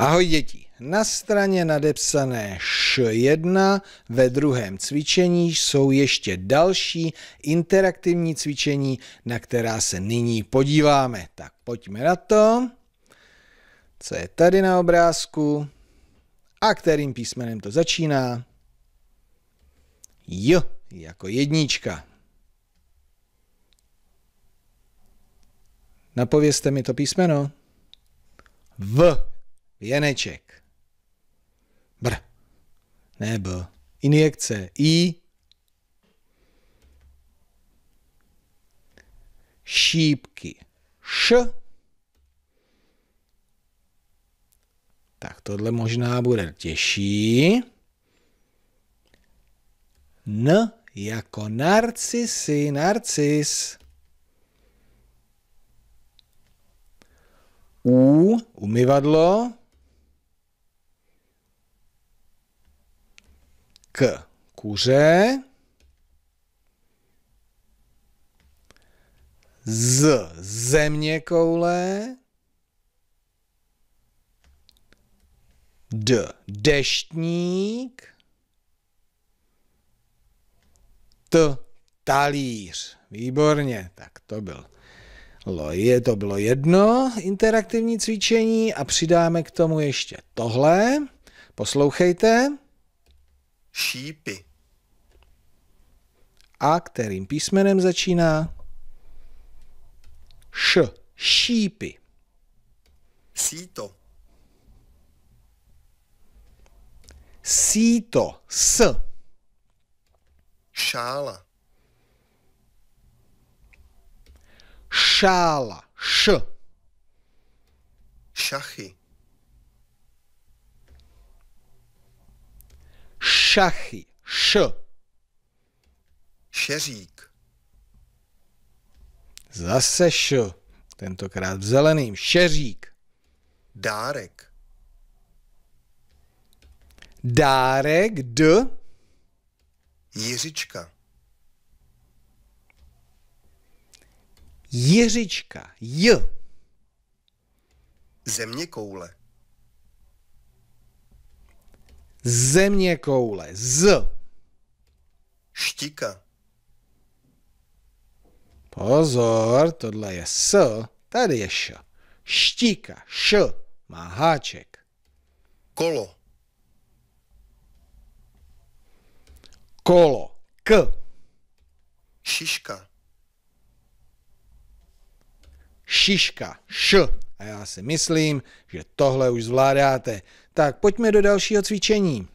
Ahoj děti, na straně nadepsané Š1 ve druhém cvičení jsou ještě další interaktivní cvičení, na která se nyní podíváme. Tak pojďme na to, co je tady na obrázku a kterým písmenem to začíná. J jako jednička. Napověste mi to písmeno. V Janeček. Br. Ne B. Injekce. I. Šípky. Š. Tak tohle možná bude těžší. N jako narcisy, narcis. U, umyvadlo. k kuře, z země koule, d deštník, t talíř. Výborně, tak to byl. Je to bylo jedno interaktivní cvičení a přidáme k tomu ještě tohle. Poslouchejte šípy. A kterým písmenem začíná? Š. Šípy. Síto. Síto. S. Šála. Šála. Š. Šachy. šachy. Š. Šeřík. Zase š. Tentokrát v zeleným. Šeřík. Dárek. Dárek d. Jiřička. Jiřička. J. Země koule. Země koule. Z. Štika. Pozor, tohle je S, tady je Š. štika Š, má háček. Kolo. Kolo, K. Šiška. Šiška, Š. A já si myslím, že tohle už zvládáte. Tak pojďme do dalšího cvičení.